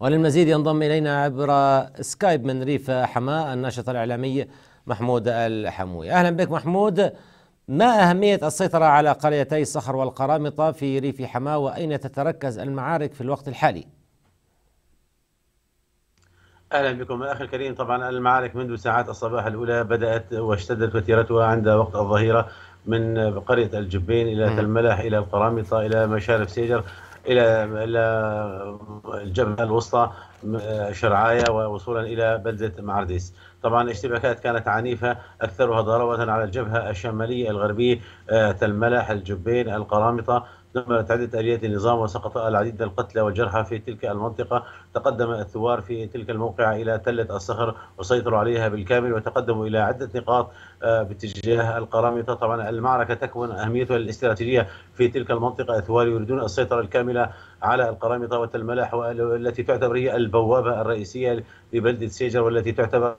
وللمزيد ينضم إلينا عبر سكايب من ريف حماة الناشط الإعلامي محمود الحموي أهلا بك محمود ما أهمية السيطرة على قريتي الصخر والقرامطة في ريف حماة وأين تتركز المعارك في الوقت الحالي؟ اهلا بكم اخي الكريم طبعا المعارك منذ ساعات الصباح الاولى بدات واشتدت وتيرتها عند وقت الظهيره من قريه الجبين الى تلملح الى القرامطه الى مشارف سيجر الى الى الجبهه الوسطى شرعايا ووصولا الى بلده معرديس. طبعا الاشتباكات كانت عنيفه اكثرها ضربه على الجبهه الشماليه الغربيه آه، تلملح الجبين القرامطه تم عدة آليات النظام وسقط العديد من القتلى والجرحى في تلك المنطقة تقدم الثوار في تلك الموقعة إلى تلة الصخر وسيطروا عليها بالكامل وتقدموا إلى عدة نقاط آه، باتجاه القرامطة طبعا المعركة تكمن أهميتها الاستراتيجية في تلك المنطقة الثوار يريدون السيطرة الكاملة على القرامطة وتلملاح والتي تعتبر هي البوابة الرئيسية لبلدة سيجر والتي تعتبر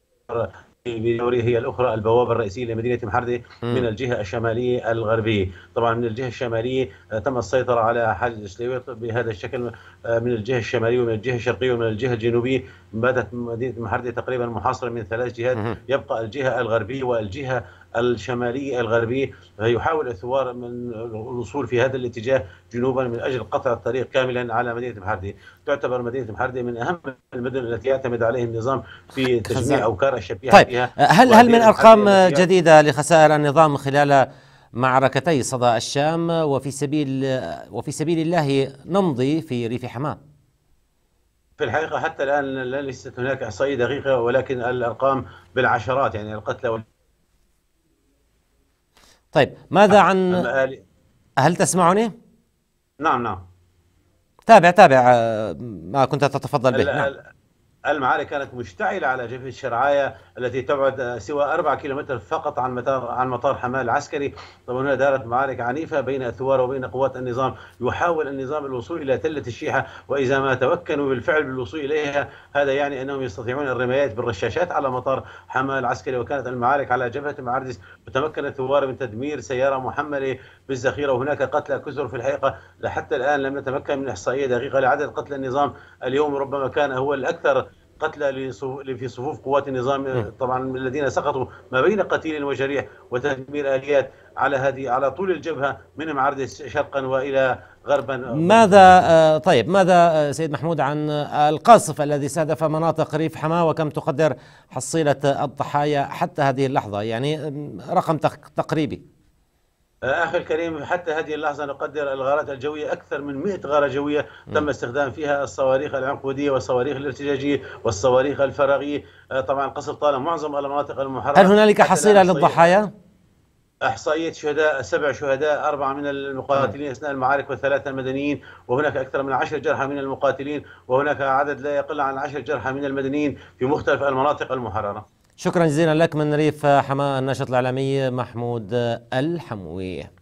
هي الاخرى البوابه الرئيسيه لمدينه محرده من الجهه الشماليه الغربيه، طبعا من الجهه الشماليه آه، تم السيطره على حاجز الشليوط بهذا الشكل آه، من الجهه الشماليه ومن الجهه الشرقيه ومن الجهه الجنوبيه بدات مدينه محرده تقريبا محاصره من ثلاث جهات يبقى الجهه الغربيه والجهه الشمالية الغربية يحاول الثوار من الوصول في هذا الاتجاه جنوبا من أجل قطع الطريق كاملا على مدينة محردي تعتبر مدينة محردي من أهم المدن التي يعتمد عليها النظام في تجميع أوكار الشبيهة طيب فيها هل هل من أرقام جديدة لخسائر النظام خلال معركتي صدى الشام وفي سبيل وفي سبيل الله نمضي في ريف حماه في الحقيقة حتى الآن ليست هناك إحصائية دقيقة ولكن الأرقام بالعشرات يعني القتلى طيب ماذا أه، عن هل تسمعني؟ نعم نعم تابع تابع آه، ما كنت تتفضل به نعم. المعارك كانت مشتعلة على جبهة الشرعاية التي تبعد سوى 4 كيلومتر فقط عن مطار عن مطار حماه العسكري، طبعا هنا دارت معارك عنيفة بين الثوار وبين قوات النظام، يحاول النظام الوصول إلى تلة الشيحة وإذا ما تمكنوا بالفعل بالوصول إليها هذا يعني أنهم يستطيعون الرمايات بالرشاشات على مطار حماه العسكري وكانت المعارك على جبهة معردس وتمكن الثوار من تدمير سيارة محملة بالذخيرة وهناك قتلى كثر في الحقيقة لحتى الآن لم نتمكن من إحصائية دقيقة لعدد قتلى النظام، اليوم ربما كان هو الأكثر قتلى في صفوف قوات النظام طبعا الذين سقطوا ما بين قتيل وجريح وتدمير اليات على هذه على طول الجبهه من معرض شرقا والى غربا ماذا آه، طيب ماذا آه، سيد محمود عن آه، القاصف الذي استهدف مناطق ريف حماه وكم تقدر حصيله الضحايا حتى هذه اللحظه يعني رقم تقريبي اخي الكريم حتى هذه اللحظه نقدر الغارات الجويه اكثر من 100 غاره جويه تم استخدام فيها الصواريخ العنقوديه والصواريخ الارتجاجيه والصواريخ الفراغيه آه، طبعا قصف طال معظم المناطق المحرره هل هنالك حصيله للضحايا؟ احصائيه شهداء سبع شهداء اربعه من المقاتلين اثناء المعارك وثلاثه مدنيين وهناك اكثر من عشر جرحى من المقاتلين وهناك عدد لا يقل عن عشر جرحى من المدنيين في مختلف المناطق المحرره شكرا جزيلا لك من ريف حماة الناشط الإعلامي محمود الحموي